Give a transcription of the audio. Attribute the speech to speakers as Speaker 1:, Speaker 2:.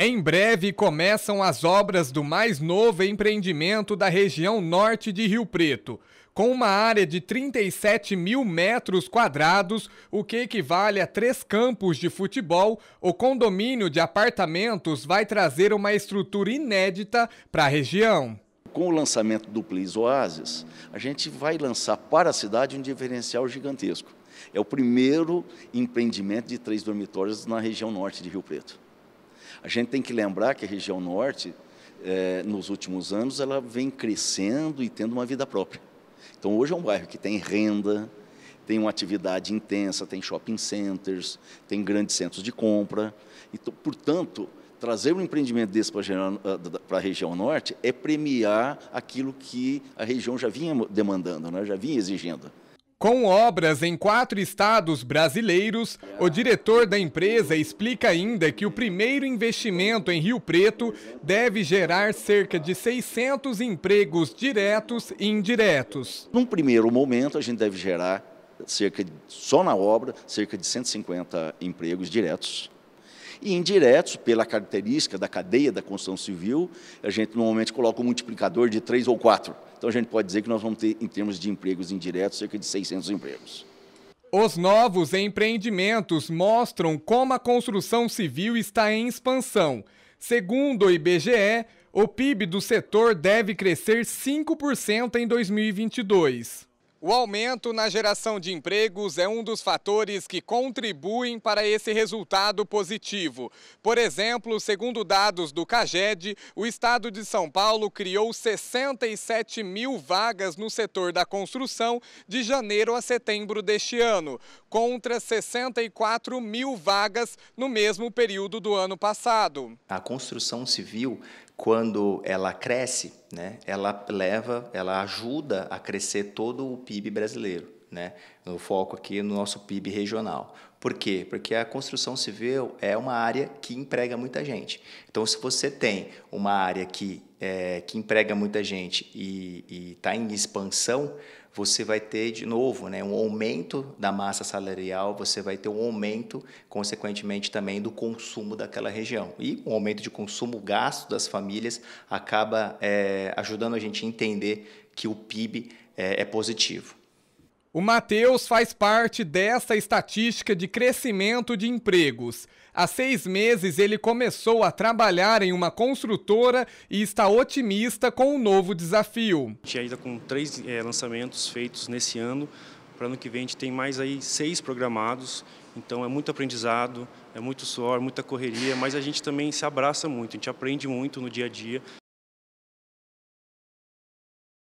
Speaker 1: Em breve começam as obras do mais novo empreendimento da região norte de Rio Preto. Com uma área de 37 mil metros quadrados, o que equivale a três campos de futebol, o condomínio de apartamentos
Speaker 2: vai trazer uma estrutura inédita para a região. Com o lançamento do Plis Oasis, a gente vai lançar para a cidade um diferencial gigantesco. É o primeiro empreendimento de três dormitórios na região norte de Rio Preto. A gente tem que lembrar que a região norte, é, nos últimos anos, ela vem crescendo e tendo uma vida própria. Então, hoje é um bairro que tem renda, tem uma atividade intensa, tem shopping centers, tem grandes centros de compra. Então, portanto, trazer um empreendimento desse para a ah, região norte é premiar aquilo que a região já vinha demandando, né? já vinha exigindo.
Speaker 1: Com obras em quatro estados brasileiros, o diretor da empresa explica ainda que o primeiro investimento em Rio Preto deve gerar cerca de 600 empregos
Speaker 2: diretos e indiretos. Num primeiro momento, a gente deve gerar cerca de, só na obra cerca de 150 empregos diretos e indiretos, pela característica da cadeia da construção civil, a gente normalmente coloca um multiplicador de três ou quatro. Então a gente pode dizer que nós vamos ter, em termos de empregos indiretos, cerca de 600 empregos.
Speaker 1: Os novos empreendimentos mostram como a construção civil está em expansão. Segundo o IBGE, o PIB do setor deve crescer 5% em 2022. O aumento na geração de empregos é um dos fatores que contribuem para esse resultado positivo. Por exemplo, segundo dados do CAGED, o estado de São Paulo criou 67 mil vagas no setor da construção de janeiro a setembro deste ano, contra 64 mil vagas no mesmo período do ano passado.
Speaker 3: A construção civil, quando ela cresce, né? Ela leva, ela ajuda a crescer todo o PIB brasileiro né? No foco aqui no nosso PIB regional. Por quê? Porque a construção civil é uma área que emprega muita gente. Então, se você tem uma área que, é, que emprega muita gente e está em expansão, você vai ter de novo né, um aumento da massa salarial, você vai ter um aumento, consequentemente, também do consumo daquela região. E um aumento de consumo, gasto das famílias, acaba é, ajudando a gente a entender que o PIB é, é positivo. O Matheus faz parte dessa
Speaker 1: estatística de crescimento de empregos. Há seis meses ele começou a trabalhar em uma construtora e está otimista com o um novo desafio. A
Speaker 3: gente ainda com três é, lançamentos feitos nesse ano. Para ano que vem a gente tem mais aí seis programados. Então é muito aprendizado, é muito suor, muita correria, mas a gente também se abraça muito, a gente aprende muito no dia a dia.